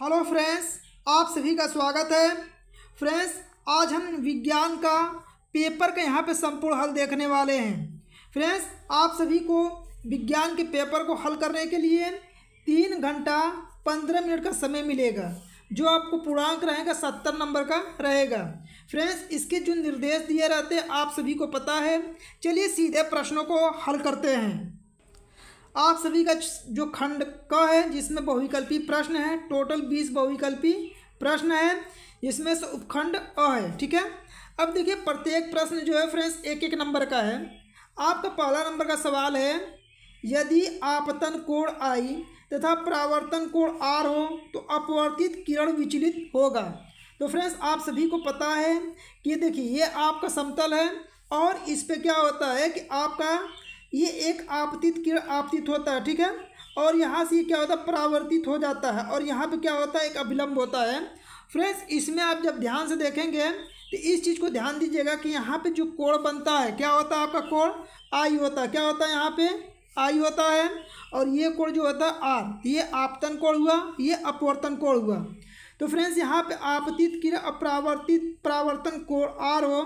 hello friends आप सभी का स्वागत है फ्रेंड्स आज हम विज्ञान का पेपर का यहाँ पे संपूर्ण हल देखने वाले हैं फ्रेंड्स आप सभी को विज्ञान के पेपर को हल करने के लिए तीन घंटा पंद्रह मिनट का समय मिलेगा जो आपको पूर्णांक रहेगा सत्तर नंबर का रहेगा फ्रेंड्स इसके जो निर्देश दिए रहते हैं आप सभी को पता है चलिए सीधे प्रश्नों को हल करते हैं आप सभी का जो खंड क है जिसमें बहुविकल्पी प्रश्न है टोटल बीस बहुविकल्पी प्रश्न है जिसमें से उपखंड अ है ठीक है अब देखिए प्रत्येक प्रश्न जो है फ्रेंड्स एक एक नंबर का है आपका पहला नंबर का सवाल है यदि आपतन कोण आई तथा परावर्तन कोण आर हो तो अपवर्तित किरण विचलित होगा तो फ्रेंड्स आप सभी को पता है कि देखिए ये आपका समतल है और इस पर क्या होता है कि आपका ये एक आपतित किरण आपतित होता है ठीक है और यहाँ से क्या होता है परावर्तित हो जाता है और यहाँ पे क्या होता है एक अभिलंब होता है फ्रेंड्स इसमें आप जब ध्यान से देखेंगे तो इस चीज़ को ध्यान दीजिएगा कि यहाँ पे जो कोण बनता है क्या होता है आपका कोण आई होता है क्या होता है यहाँ पे आई होता है और ये कोण जो होता है आर ये आपतन कोण हुआ ये अपवर्तन कोण हुआ तो फ्रेंड्स यहाँ पे आपतित किरण अपरावर्तित परावर्तन कोण आर हो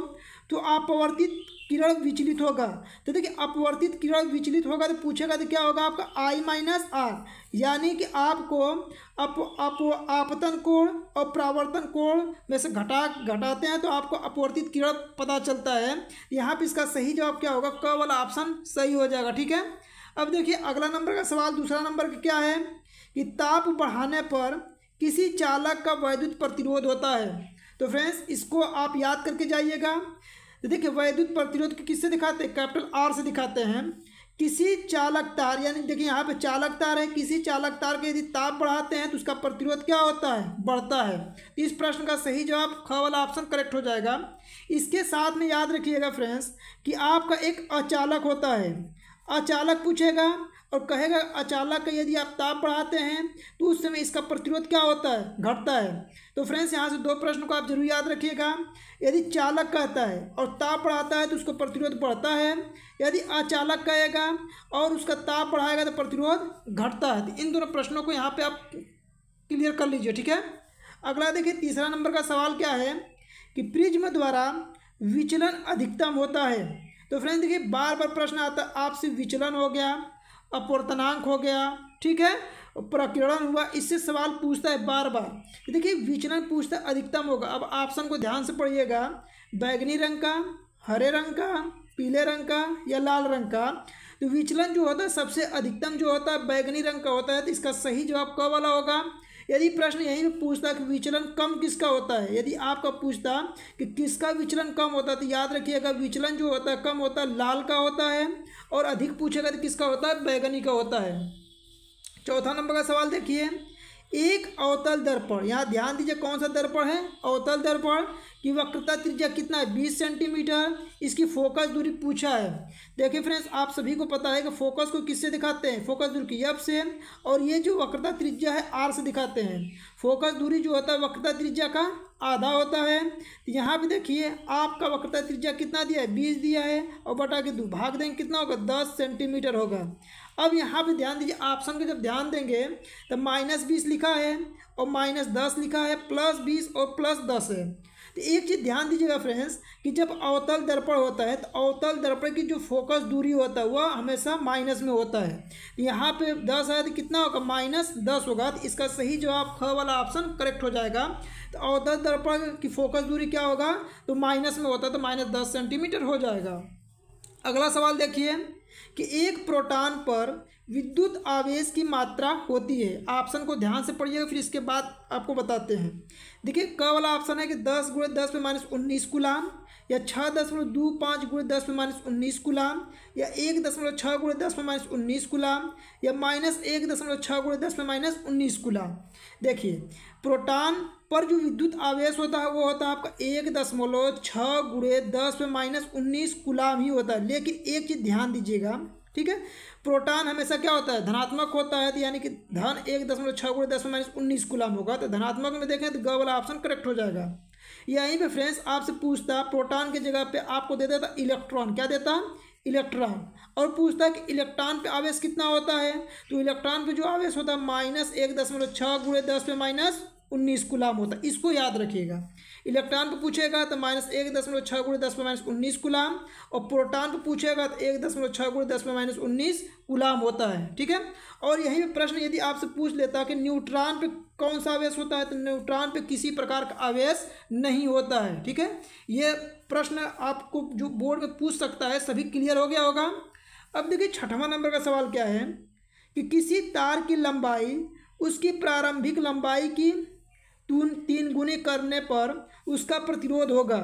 तो अपवर्तित किरण विचलित होगा तो देखिए अपवर्तित किरण विचलित होगा तो पूछेगा तो क्या होगा आपका आई माइनस आर यानी कि आपको अप अप आपतन कोण और प्रावर्तन कोण में से घटा घटाते हैं तो आपको अपवर्तित किरण पता चलता है यहाँ पर इसका सही जवाब क्या होगा क वाला ऑप्शन सही हो जाएगा ठीक है अब देखिए अगला नंबर का सवाल दूसरा नंबर क्या है कि ताप बढ़ाने पर किसी चालक का वैद्युत प्रतिरोध होता है तो फ्रेंड्स इसको आप याद करके जाइएगा तो देखिए वैद्युत प्रतिरोध को किससे दिखाते हैं कैपिटल आर से दिखाते हैं किसी चालक तार यानी देखिए यहाँ पे चालक तार है किसी चालक तार के यदि ताप बढ़ाते हैं तो उसका प्रतिरोध क्या होता है बढ़ता है तो इस प्रश्न का सही जवाब ख वाला ऑप्शन करेक्ट हो जाएगा इसके साथ में याद रखिएगा फ्रेंड्स कि आपका एक अचालक होता है अचालक पूछेगा और कहेगा अचालक का यदि आप ताप बढ़ाते हैं तो उस समय इसका प्रतिरोध क्या होता है घटता है तो फ्रेंड्स यहाँ से दो प्रश्न को आप जरूर याद रखिएगा यदि चालक कहता है और ताप बढ़ाता है तो उसका प्रतिरोध बढ़ता है यदि अचालक कहेगा और उसका ताप बढ़ाएगा तो प्रतिरोध घटता है तो इन दोनों प्रश्नों को यहाँ पर आप क्लियर कर लीजिए ठीक है अगला देखिए तीसरा नंबर का सवाल क्या है कि प्रिज्म द्वारा विचलन अधिकतम होता है तो फ्रेंड्स देखिए बार बार प्रश्न आता है आपसे विचलन हो गया अपवर्तनांक हो गया ठीक है प्रकीर्णन हुआ इससे सवाल पूछता है बार बार देखिए विचलन पूछता है अधिकतम होगा अब ऑप्शन को ध्यान से पढ़िएगा बैगनी रंग का हरे रंग का पीले रंग का या लाल रंग का तो विचलन जो होता है सबसे अधिकतम जो होता है बैगनी रंग का होता है तो इसका सही जवाब क वाला होगा यदि प्रश्न यहीं पर पूछता कि विचलन कम किसका होता है यदि आपका पूछता कि किसका विचलन कम होता है तो याद रखिएगा विचलन जो होता है कम होता है लाल का होता है और अधिक पूछेगा तो किसका होता है बैगनी का होता है चौथा नंबर का सवाल देखिए एक अवतल दर्पण यहाँ ध्यान दीजिए कौन सा दर्पण है अवतल दर्पण की वक्रता त्रिज्या कितना है बीस सेंटीमीटर इसकी फोकस दूरी पूछा है देखिए फ्रेंड्स आप सभी को पता है कि फोकस को किससे दिखाते हैं फोकस दूरी की एफ से और ये जो वक्रता त्रिज्या है आर से दिखाते हैं फोकस दूरी जो होता है वक्रता त्रिज्या का आधा होता है तो यहाँ पर देखिए आपका वक्रता त्रिज्या कितना दिया है बीस दिया है और बटा के दो भाग देंगे कितना होगा दस सेंटीमीटर होगा अब यहाँ पे ध्यान दीजिए ऑप्शन पे जब ध्यान देंगे तो माइनस बीस लिखा है और माइनस दस लिखा है प्लस बीस और प्लस दस है तो एक चीज़ ध्यान दीजिएगा फ्रेंड्स कि जब अवतल दर्पण होता है तो अवतल दर्पण की जो फोकस दूरी होता है वह हमेशा माइनस में होता है तो यहाँ पे दस आया तो कितना होगा माइनस दस होगा तो इसका सही जवाब ख वाला ऑप्शन करेक्ट हो जाएगा तो अवतल दर्पण की फोकस दूरी क्या होगा तो माइनस में होता है तो माइनस दस सेंटीमीटर हो जाएगा अगला सवाल देखिए कि एक प्रोटॉन पर विद्युत आवेश की मात्रा होती है ऑप्शन को ध्यान से पढ़िएगा फिर इसके बाद आपको बताते हैं देखिए क वाला ऑप्शन है कि दस गुड़े दस पे माइनस उन्नीस गुलाम या छः दशमलव दो पाँच गुड़े दस पे माइनस उन्नीस गुलाम या एक दशमलव छः गुड़े दस पे माइनस उन्नीस गुलाम या माइनस एक दशमलव छः गुड़े दस पे माइनस उन्नीस गुलाम देखिए प्रोटॉन पर जो विद्युत आवेश होता है वो होता है आपका एक दशमलव छः गुड़े दस पे माइनस उन्नीस गुलाम ही होता है लेकिन एक चीज़ ध्यान दीजिएगा ठीक है प्रोटॉन हमेशा क्या होता है धनात्मक होता है तो यानी कि धन एक दशमलव छः गुड़े दस माइनस उन्नीस गुलाम होगा तो धनात्मक में देखें तो ग वाला ऑप्शन करेक्ट हो जाएगा यहीं पे फ्रेंड्स आपसे पूछता प्रोटॉन की जगह पे आपको दे देता इलेक्ट्रॉन तो क्या देता इलेक्ट्रॉन और पूछता है कि इलेक्ट्रॉन पे आवेश कितना होता है तो इलेक्ट्रॉन पे जो आवेश होता है माइनस एक दशमलव छः गुड़े दस पे माइनस उन्नीस गुलाम होता है इसको याद रखिएगा इलेक्ट्रॉन पे पूछेगा तो माइनस एक दशमलव छः गुड़े दस में माइनस उन्नीस गुलाम और प्रोटॉन पे पूछेगा तो एक दशमलव छः गुड़े दस में माइनस उन्नीस गुलाम होता है ठीक है और यही प्रश्न यदि आपसे पूछ लेता कि न्यूट्रॉन पे कौन सा आवेश होता है तो न्यूट्रॉन पे किसी प्रकार का आवेश नहीं होता है ठीक है ये प्रश्न आपको जो बोर्ड में पूछ सकता है सभी क्लियर हो गया होगा अब देखिए छठवां नंबर का सवाल क्या है कि किसी तार की लंबाई उसकी प्रारंभिक लंबाई की तीन तीन गुनी करने पर उसका प्रतिरोध होगा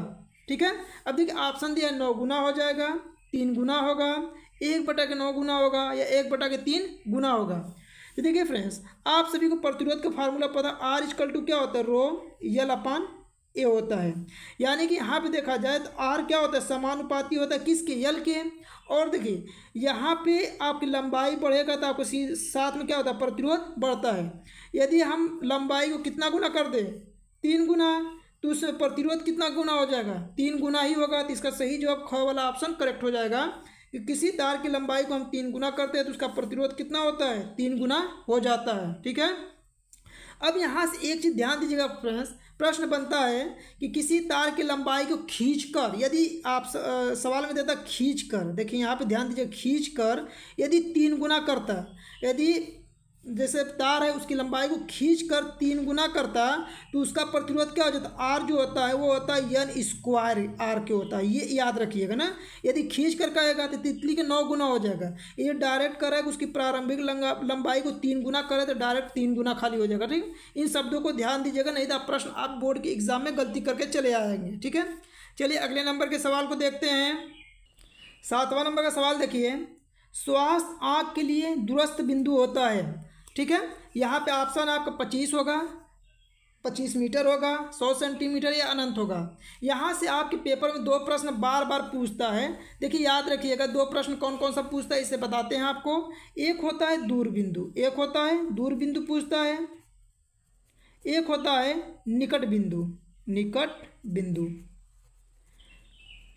ठीक है अब देखिए ऑप्शन दिया नौ गुना हो जाएगा तीन गुना होगा एक बटा के नौ गुना होगा या एक बटा के तीन गुना होगा तो देखिए फ्रेंड्स आप सभी को प्रतिरोध का फार्मूला पता आर इजकल टू क्या होता है रो यल अपान ए होता है यानी कि यहाँ पे देखा जाए तो आर क्या होता है समानुपाती होता है किसके यल के और देखिए यहाँ पे आपकी लंबाई बढ़ेगा तो आपको सी साथ में क्या होता है प्रतिरोध बढ़ता है यदि हम लंबाई को कितना गुना कर दें तीन गुना तो उसमें प्रतिरोध कितना गुना हो जाएगा तीन गुना ही होगा तो इसका सही जवाब ख वाला ऑप्शन करेक्ट हो जाएगा कि किसी तार की लंबाई को हम तीन गुना करते हैं तो उसका प्रतिरोध कितना होता है तीन गुना हो जाता है ठीक है अब यहाँ से एक चीज़ ध्यान दीजिएगा फ्रेंड्स प्रश्न बनता है कि किसी तार की लंबाई को खींचकर यदि आप सवाल में देता खींच कर देखिए यहाँ पे ध्यान दीजिए खींच कर यदि तीन गुना करता है यदि जैसे तार है उसकी लंबाई को खींच कर तीन गुना करता तो उसका प्रतिरोध क्या हो जाता आर जो होता है वो होता है यन स्क्वायर आर के होता है ये याद रखिएगा ना यदि खींच कर कहेगा तो तितली के नौ गुना हो जाएगा ये डायरेक्ट करेगा उसकी प्रारंभिक लंबाई को तीन गुना करे तो डायरेक्ट तीन गुना खाली हो जाएगा ठीक इन शब्दों को ध्यान दीजिएगा नहीं तो आप प्रश्न आप बोर्ड के एग्जाम में गलती करके चले आएंगे ठीक है चलिए अगले नंबर के सवाल को देखते हैं सातवां नंबर का सवाल देखिए स्वास्थ्य आँख के लिए दुरस्त बिंदु होता है ठीक है यहाँ पे ऑप्शन आपका पच्चीस होगा पच्चीस मीटर होगा सौ सेंटीमीटर या अनंत होगा यहाँ से आपके पेपर में दो प्रश्न बार बार पूछता है देखिए याद रखिएगा दो प्रश्न कौन कौन सा पूछता है इसे बताते हैं आपको एक होता है दूर बिंदु एक होता है दूर बिंदु पूछता है एक होता है निकट बिंदु निकट बिंदु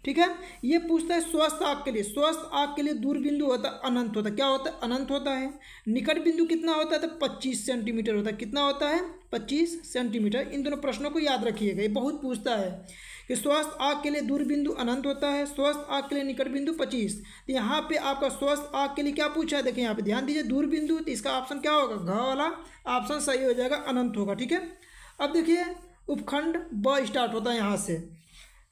ठीक है ये पूछता है स्वस्थ आग के लिए स्वस्थ आग के लिए दूर बिंदु होता है अनंत होता है क्या होता है अनंत होता है निकट बिंदु कितना होता है तो पच्चीस सेंटीमीटर होता है कितना होता है पच्चीस सेंटीमीटर इन दोनों प्रश्नों को याद रखिएगा ये बहुत पूछता है कि स्वस्थ आग के लिए दूरबिंदु अनंत होता है स्वस्थ आग के लिए निकट बिंदु पच्चीस तो यहाँ पे आपका स्वस्थ आग के लिए क्या पूछा है देखिए यहाँ पे ध्यान दीजिए दूरबिंदु तो इसका ऑप्शन क्या होगा घ वाला ऑप्शन सही हो जाएगा अनंत होगा ठीक है अब देखिए उपखंड ब स्टार्ट होता है यहाँ से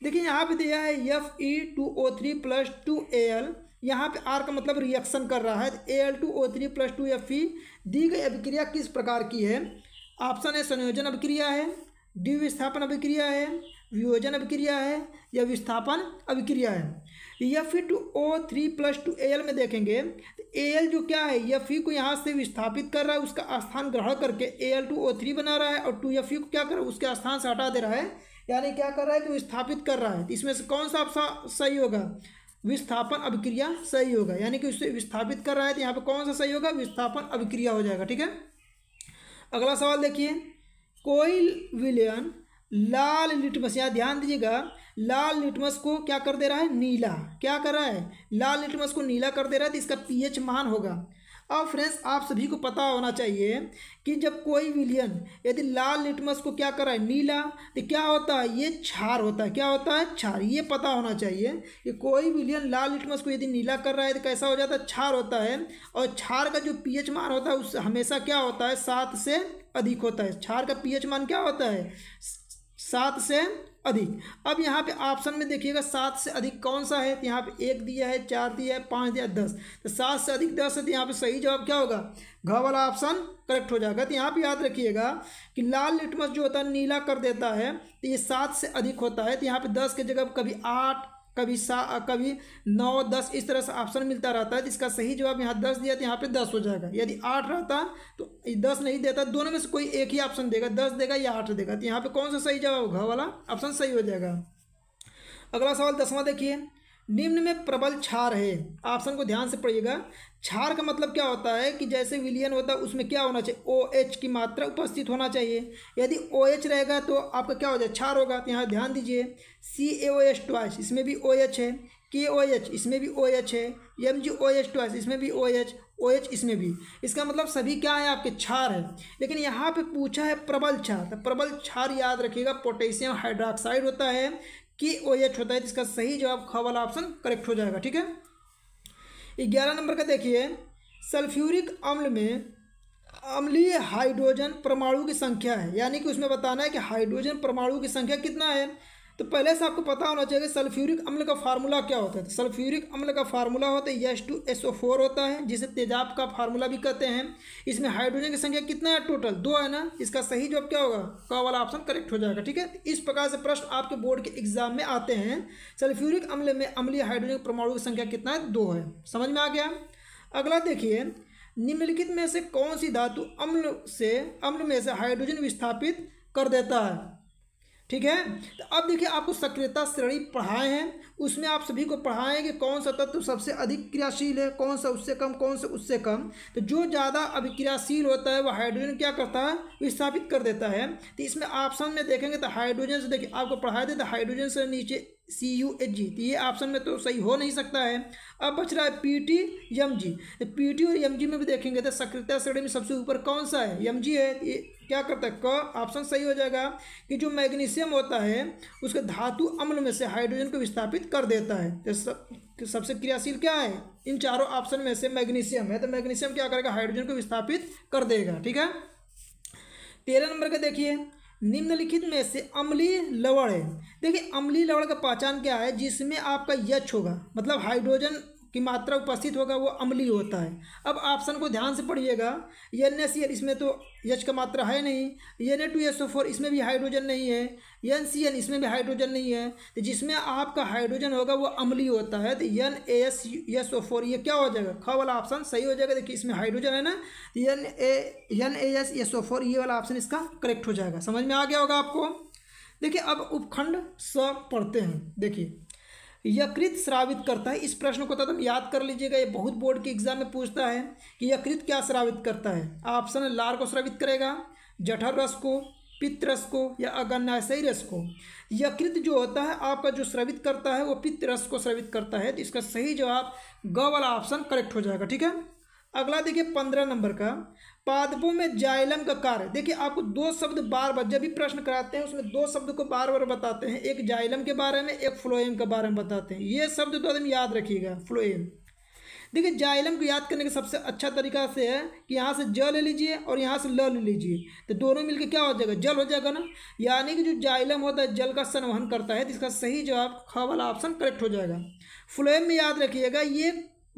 देखिए यहाँ पे दिया है F E two O three plus two A L यहाँ पे आर का मतलब रिएक्शन कर रहा है A L two O three plus two F E दी गई अभिक्रिया किस प्रकार की है ऑप्शन है संयोजन अभिक्रिया है डी विस्थापन अभिक्रिया है वियोजन अभिक्रिया है या विस्थापन अभिक्रिया है F E two O three plus two A L में देखेंगे तो ए एल जो क्या है एफ ई को यहाँ से विस्थापित कर रहा है उसका स्थान ग्रहण करके A L two O three बना रहा है और टू एफ ई को क्या कर रहा है उसके स्थान से हटा दे रहा है यानी क्या कर रहा है कि विस्थापित कर रहा है तो इसमें से कौन सा सही होगा विस्थापन अभिक्रिया सही होगा यानी कि उससे विस्थापित कर रहा है तो यहाँ पर कौन सा सही होगा विस्थापन अभिक्रिया हो जाएगा ठीक है अगला सवाल देखिए कोई विलयन लाल लिटमस यहाँ ध्यान दीजिएगा लाल लिटमस को क्या कर दे रहा है नीला क्या कर रहा है लाल लिटमस को नीला कर दे रहा है तो इसका पीएच मान होगा अब फ्रेंड्स आप सभी को पता होना चाहिए कि जब कोई विलियन यदि लाल लिटमस को क्या करा है नीला तो क्या होता है ये छार होता है क्या होता है छार ये पता होना चाहिए कि कोई विलियन लाल लिटमस को यदि नीला कर रहा है तो कैसा हो जाता है छार होता है और छार का जो पीएच मान होता है उस हमेशा क्या होता है सात से अधिक होता है छार का पीएच मान क्या होता है सात से अधिक अब यहाँ पे ऑप्शन में देखिएगा सात से अधिक कौन सा है तो यहाँ पे एक दिया है चार दिया है पाँच दिया है दस तो सात से अधिक दस है तो यहाँ पे सही जवाब क्या होगा घ वाला ऑप्शन करेक्ट हो जाएगा तो यहाँ पे याद रखिएगा कि लाल लिटमस जो होता है नीला कर देता है तो ये सात से अधिक होता है तो यहाँ पे दस की जगह कभी आठ कभी सा कभी नौ दस इस तरह से ऑप्शन मिलता रहता है इसका सही जवाब यहाँ दस दिया तो यहाँ पे दस हो जाएगा यदि आठ रहता तो दस नहीं देता दोनों में से कोई एक ही ऑप्शन देगा दस देगा या आठ देगा तो यहाँ पे कौन सा सही जवाब होगा वाला ऑप्शन सही हो जाएगा अगला सवाल दसवां देखिए निम्न में प्रबल क्षार है ऑप्शन को ध्यान से पढ़िएगा क्षार का मतलब क्या होता है कि जैसे विलियन होता है उसमें क्या होना चाहिए ओ एच की मात्रा उपस्थित होना चाहिए यदि ओ एच रहेगा तो आपका क्या हो जाए क्षार होगा तो यहाँ ध्यान दीजिए सी ए ओ एच ट्वाइस इसमें भी ओ एच है के ओ एच इसमें भी ओ एच है M G O H twice इसमें भी ओ एच ओ एच इसमें भी इसका मतलब सभी क्या है आपके क्षार है लेकिन यहाँ पे पूछा है प्रबल क्षार तो प्रबल क्षार याद रखिएगा पोटेशियम हाइड्रोक्साइड होता है के ओ एच होता है जिसका सही जवाब ख वाला ऑप्शन करेक्ट हो जाएगा ठीक है ग्यारह नंबर का देखिए सल्फ्यूरिक अम्ल में अम्लीय हाइड्रोजन परमाणु की संख्या है यानी कि उसमें बताना है कि हाइड्रोजन परमाणु की संख्या कितना है तो पहले से आपको पता होना चाहिए सल्फ्यूरिक अम्ल का फार्मूला क्या होता है सल्फ्यूरिक अम्ल का फार्मूला होता है S two S O four होता है जिसे तेजाब का फार्मूला भी कहते हैं इसमें हाइड्रोजन की संख्या कितना है टोटल दो है ना इसका सही जवाब क्या होगा का वाला ऑप्शन करेक्ट हो जाएगा ठीक है इस प्रकार से प्रश्न आपके बोर्ड के एग्जाम में आते हैं सल्फ्यूरिक अम्ल में अम्लीय हाइड्रोजन परमाणु की संख्या कितना है दो है समझ में आ गया अगला देखिए निम्नलिखित में से कौन सी धातु अम्ल से अम्ल में से हाइड्रोजन विस्थापित कर देता है ठीक है तो अब देखिए आपको सक्रियता श्रेणी पढ़ाए हैं उसमें आप सभी को पढ़ाएं कि कौन सा तत्व सबसे अधिक क्रियाशील है कौन सा उससे कम कौन सा उससे कम तो जो ज़्यादा अभिक्रियाशील होता है वह हाइड्रोजन क्या करता है विस्थापित कर देता है तो इसमें ऑप्शन में देखेंगे तो हाइड्रोजन से देखिए आपको पढ़ाया देता तो हाइड्रोजन से नीचे सी यू एच जी तो ये ऑप्शन में तो सही हो नहीं सकता है अब बच रहा है P T M G P T और एम जी में भी देखेंगे तो सक्रियता श्रेणी में सबसे ऊपर कौन सा है एम जी है ये क्या करता है क ऑप्शन सही हो जाएगा कि जो मैग्नीशियम होता है उसके धातु अम्ल में से हाइड्रोजन को विस्थापित कर देता है तो सब तो सबसे क्रियाशील क्या है इन चारों ऑप्शन में से मैग्नीशियम है तो मैग्नीशियम क्या करेगा हाइड्रोजन को विस्थापित कर देगा ठीक है तेरह नंबर का देखिए निम्नलिखित में से अम्ली लवण है देखिए अम्ली लवण का पहचान क्या है जिसमें आपका यच होगा मतलब हाइड्रोजन की मात्रा उपस्थित होगा वो अमली होता है अब ऑप्शन को ध्यान से पढ़िएगा एन एस एल इसमें तो यच का मात्रा है नहीं N A two S O four इसमें भी हाइड्रोजन नहीं है एन सी एन इसमें भी हाइड्रोजन नहीं है तो जिसमें आपका हाइड्रोजन होगा वो अमली होता है तो N A S S O four ये क्या हो जाएगा ख वाला ऑप्शन सही हो जाएगा देखिए इसमें हाइड्रोजन है ना N A N A S S O four ये वाला ऑप्शन इसका करेक्ट हो जाएगा समझ में आ गया होगा आपको देखिए अब उपखंड स पढ़ते हैं देखिए यकृत श्रावित करता है इस प्रश्न को तदम याद कर लीजिएगा ये बहुत बोर्ड के एग्जाम में पूछता है कि यकृत क्या श्रावित करता है ऑप्शन लार को श्रावित करेगा जठर रस को पित्त रस को या अगन्याशयी रस को यकृत जो होता है आपका जो श्रवित करता है वो पित्त रस को श्रवित करता है तो इसका सही जवाब ग वाला ऑप्शन करेक्ट हो जाएगा ठीक है अगला देखिए पंद्रह नंबर का पादपों में जाइलम का कार्य देखिए आपको दो शब्द बार बार जब भी प्रश्न कराते हैं उसमें दो शब्द को बार बार बताते हैं एक जाइलम के बारे में एक फ्लोएम के बारे में बताते हैं ये शब्द तो एकदम याद रखिएगा फ्लोएम देखिए जाइलम को याद करने का सबसे अच्छा तरीका से है कि यहाँ से ज ले लीजिए और यहाँ से ल ले लीजिए तो दोनों मिलकर क्या हो जाएगा जल हो जाएगा ना यानी कि जो जाइलम होता है जल का संवहन करता है तो इसका सही जवाब ख वाला ऑप्शन करेक्ट हो जाएगा फ्लोएम में याद रखिएगा ये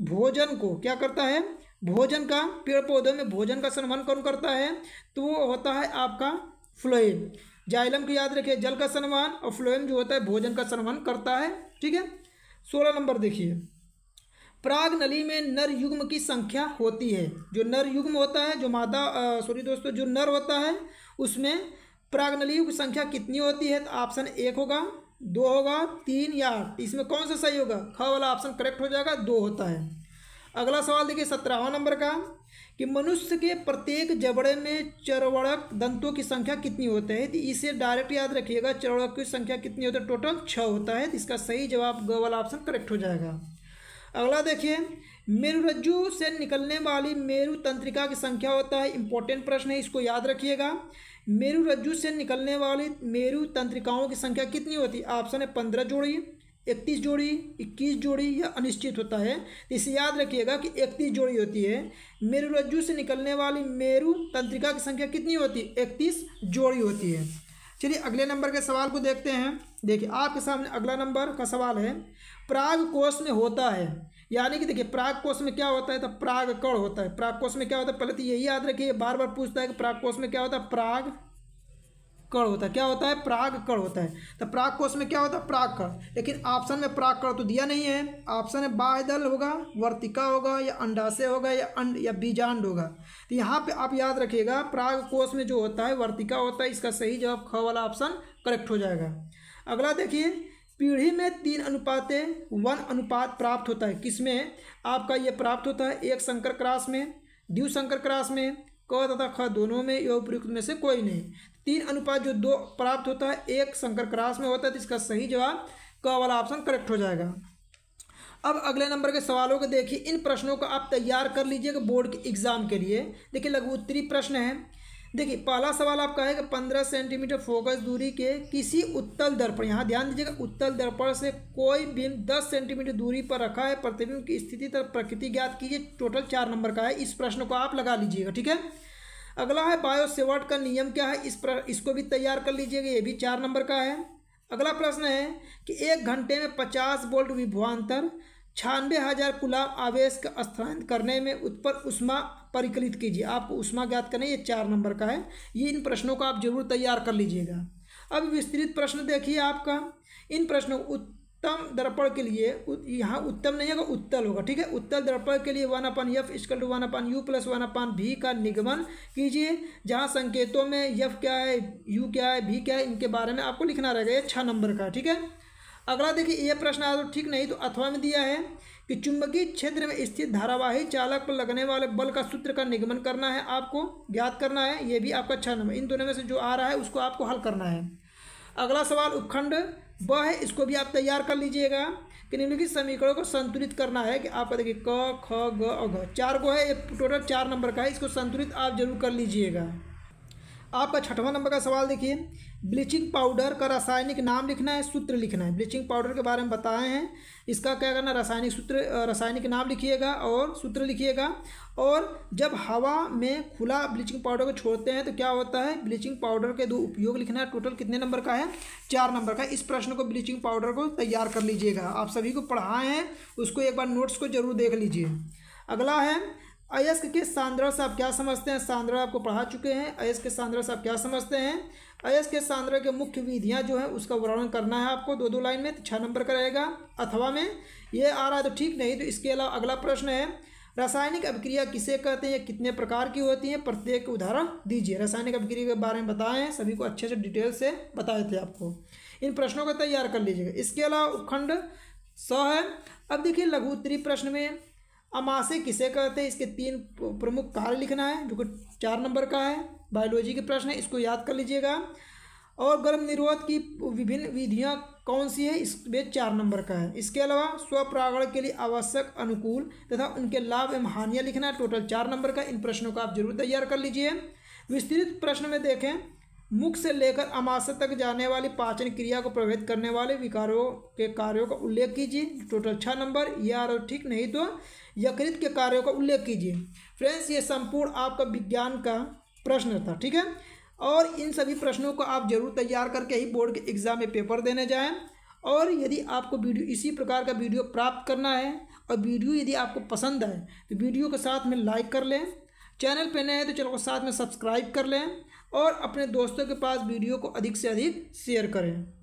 भोजन को क्या करता है भोजन का पेड़ पौधों में भोजन का संवहन कौन करता है तो वो होता है आपका फ्लोएम जाइलम को याद रखिए जल का संवहन और फ्लोएम जो होता है भोजन का संवहन करता है ठीक है सोलह नंबर देखिए प्राग नली में नर युग्म की संख्या होती है जो नर युग्म होता है जो मादा सॉरी दोस्तों जो नर होता है उसमें प्राग नलियों की संख्या कितनी होती है तो ऑप्शन एक होगा दो होगा तीन या आठ इसमें कौन सा सही होगा ख वाला ऑप्शन करेक्ट हो जाएगा दो होता है अगला सवाल देखिए सत्रहवा नंबर का कि मनुष्य के प्रत्येक जबड़े में चरवड़क दंतों की संख्या कितनी होती है तो इसे डायरेक्ट याद रखिएगा चरवड़क की संख्या कितनी होती है टोटल छः होता है तो इसका सही जवाब ग वाला ऑप्शन करेक्ट हो जाएगा अगला देखिए मेरुरज्जु से निकलने वाली मेरु तंत्रिका की संख्या होता है इंपॉर्टेंट प्रश्न है इसको याद रखिएगा मेरुरज्जु से निकलने वाली मेरु तंत्रिकाओं की संख्या कितनी होती है ऑप्शन है पंद्रह जोड़िए इकतीस जोड़ी इक्कीस जोड़ी या अनिश्चित होता है इसे याद रखिएगा कि इकतीस जोड़ी होती है मेरु रज्जु से निकलने वाली मेरु तंत्रिका की संख्या कितनी होती है इकतीस जोड़ी होती है चलिए अगले नंबर के सवाल को देखते हैं देखिए आपके सामने अगला नंबर का सवाल है प्राग कोष में होता है यानी कि देखिए प्राग कोष में क्या होता है तो प्राग कण होता है प्राग कोष में क्या होता है पहले तो यही याद रखिए बार बार पूछता है कि प्राग कोष में क्या होता है प्राग कण होता है क्या होता है प्राग कण होता है तो प्राग कोष में क्या होता है प्राग कण लेकिन ऑप्शन में प्राग कण तो दिया नहीं है ऑप्शन में बाह्यदल होगा वर्तिका होगा या अंडाशय होगा या अंड या बीजांड होगा तो यहाँ पे आप याद रखिएगा प्राग कोष में जो होता है वर्तिका होता है इसका सही जवाब ख वाला ऑप्शन करेक्ट हो जाएगा अगला देखिए पीढ़ी में तीन अनुपातें वन अनुपात प्राप्त होता है किसमें आपका ये प्राप्त होता है एक संकर क्रास में द्यू शंकर क्रास में क तथा ख दोनों में या उपयुक्त में से कोई नहीं तीन अनुपात जो दो प्राप्त होता है एक शंकर क्रास में होता है तो इसका सही जवाब क वाला ऑप्शन करेक्ट हो जाएगा अब अगले नंबर के सवालों को देखिए इन प्रश्नों को आप तैयार कर लीजिएगा बोर्ड के एग्जाम के लिए देखिए लघु उत्तरी प्रश्न है देखिए पहला सवाल आपका है कि पंद्रह सेंटीमीटर फोकस दूरी के किसी उत्तल दर्पण यहाँ ध्यान दीजिएगा उत्तल दर्पण से कोई बिंब दस सेंटीमीटर दूरी पर रखा है प्रतिबिंब की स्थिति तथा प्रकृति ज्ञात कीजिए टोटल चार नंबर का है इस प्रश्न को आप लगा लीजिएगा ठीक है अगला है बायोसेवर्ट का नियम क्या है इस प्र इसको भी तैयार कर लीजिएगा ये भी चार नंबर का है अगला प्रश्न है कि एक घंटे में पचास बोल्ट विभवान्तर छानबे हजार गुलाम आवेश का स्थान करने में उत्पर उष्मा परिकलित कीजिए आपको उष्मा ज्ञात करना ये चार नंबर का है ये इन प्रश्नों को आप जरूर तैयार कर लीजिएगा अब विस्तृत प्रश्न देखिए आपका इन प्रश्नों उत्तम दर्पण के लिए यहाँ उत्तम नहीं होगा उत्तल होगा ठीक है उत्तल दर्पण के लिए one upon F equal to one upon U plus one upon V का निगमन कीजिए जहाँ संकेतों में यफ क्या है यू क्या है भी क्या है इनके बारे में आपको लिखना रहेगा ये छः नंबर का ठीक है अगला देखिए यह प्रश्न आया तो ठीक नहीं तो अथवा में दिया है कि चुंबकीय क्षेत्र में स्थित धारावाही चालक पर लगने वाले बल का सूत्र का निगमन करना है आपको ज्ञात करना है ये भी आपका छह नंबर इन दोनों में से जो आ रहा है उसको आपको हल करना है अगला सवाल उपखंड ब है इसको भी आप तैयार कर लीजिएगा कि निम्नलिखित समीकरणों को संतुलित करना है कि आपका देखिए क ख ग और घ चार गो है ये टोटल चार नंबर का है इसको संतुलित आप जरूर कर लीजिएगा आपका छठवां नंबर का सवाल देखिए ब्लीचिंग पाउडर का रासायनिक नाम लिखना है सूत्र लिखना है ब्लीचिंग पाउडर के बारे में बताए हैं इसका क्या करना रासायनिक सूत्र रासायनिक नाम लिखिएगा और सूत्र लिखिएगा और जब हवा में खुला ब्लीचिंग पाउडर को छोड़ते हैं तो क्या होता है ब्लीचिंग पाउडर के दो उपयोग लिखना है टोटल कितने नंबर का है चार नंबर का इस प्रश्न को ब्लीचिंग पाउडर को तैयार कर लीजिएगा आप सभी को पढ़ाए हैं उसको एक बार नोट्स को जरूर देख लीजिए अगला है अयस्क के सांद्रा से आप क्या समझते हैं सांद्रा आपको पढ़ा चुके हैं अयस्क के सांद्रा से आप क्या समझते हैं अयस्क के सांद्रा के मुख्य विधियां जो है उसका वर्णन करना है आपको दो दो लाइन में तो छः नंबर का रहेगा अथवा में ये आ रहा है तो ठीक नहीं तो इसके अलावा अगला प्रश्न है रासायनिक अभिक्रिया किसे कहते हैं कितने प्रकार की होती हैं प्रत्येक उदाहरण दीजिए रासायनिक अभिक्रिया के बारे में बताएं सभी को अच्छे से डिटेल से बताए थे आपको इन प्रश्नों को तैयार कर लीजिएगा इसके अलावा उपखंड सौ है अब देखिए लघु उत्तरी प्रश्न में अमाशय किसे कहते हैं इसके तीन प्रमुख कार्य लिखना है जो कि चार नंबर का है बायोलॉजी के प्रश्न है इसको याद कर लीजिएगा और गर्भ निरोध की विभिन्न विधियाँ कौन सी है इस वे चार नंबर का है इसके अलावा स्वपरागण के लिए आवश्यक अनुकूल तथा उनके लाभ एवं हानियाँ लिखना है टोटल चार नंबर का इन प्रश्नों को आप जरूर तैयार कर लीजिए विस्तृत प्रश्न में देखें मुख से लेकर अमाशय तक जाने वाली पाचन क्रिया को प्रभावित करने वाले विकारों के कार्यों का उल्लेख कीजिए टोटल छः नंबर या और ठीक नहीं तो यकृत के कार्यों का उल्लेख कीजिए फ्रेंड्स ये संपूर्ण आपका विज्ञान का प्रश्न था ठीक है और इन सभी प्रश्नों को आप जरूर तैयार करके ही बोर्ड के एग्ज़ाम में पेपर देने जाएँ और यदि आपको वीडियो इसी प्रकार का वीडियो प्राप्त करना है और वीडियो यदि आपको पसंद आए तो वीडियो के साथ में लाइक कर लें चैनल पर नए हैं तो चैनल को साथ में सब्सक्राइब कर लें और अपने दोस्तों के पास वीडियो को अधिक से अधिक शेयर करें